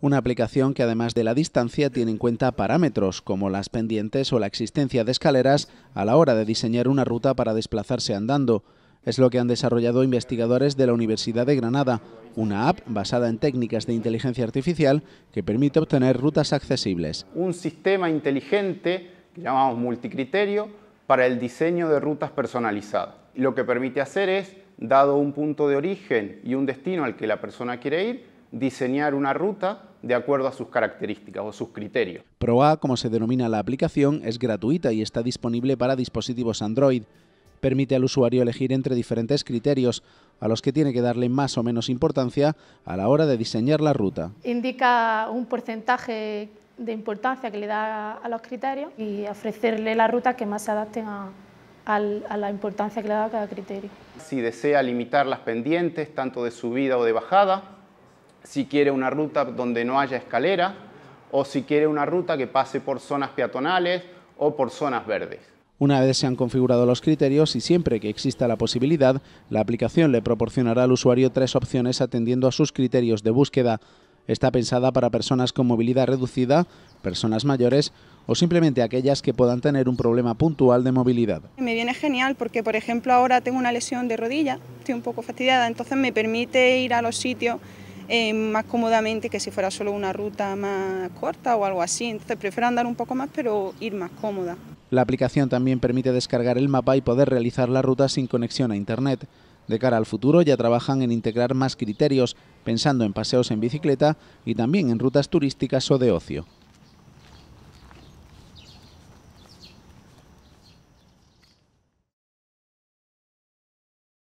Una aplicación que además de la distancia tiene en cuenta parámetros como las pendientes o la existencia de escaleras a la hora de diseñar una ruta para desplazarse andando. Es lo que han desarrollado investigadores de la Universidad de Granada, una app basada en técnicas de inteligencia artificial que permite obtener rutas accesibles. Un sistema inteligente que llamamos multicriterio para el diseño de rutas personalizadas. Lo que permite hacer es, dado un punto de origen y un destino al que la persona quiere ir, diseñar una ruta de acuerdo a sus características o sus criterios. ProA, como se denomina la aplicación, es gratuita y está disponible para dispositivos Android. Permite al usuario elegir entre diferentes criterios a los que tiene que darle más o menos importancia a la hora de diseñar la ruta. Indica un porcentaje de importancia que le da a los criterios y ofrecerle la ruta que más se adapten a, a la importancia que le da a cada criterio. Si desea limitar las pendientes, tanto de subida o de bajada, si quiere una ruta donde no haya escalera o si quiere una ruta que pase por zonas peatonales o por zonas verdes. Una vez se han configurado los criterios y siempre que exista la posibilidad, la aplicación le proporcionará al usuario tres opciones atendiendo a sus criterios de búsqueda. Está pensada para personas con movilidad reducida, personas mayores o simplemente aquellas que puedan tener un problema puntual de movilidad. Me viene genial porque, por ejemplo, ahora tengo una lesión de rodilla, estoy un poco fastidiada, entonces me permite ir a los sitios eh, más cómodamente que si fuera solo una ruta más corta o algo así. Entonces prefiero andar un poco más pero ir más cómoda. La aplicación también permite descargar el mapa y poder realizar la ruta sin conexión a Internet. De cara al futuro ya trabajan en integrar más criterios, pensando en paseos en bicicleta y también en rutas turísticas o de ocio.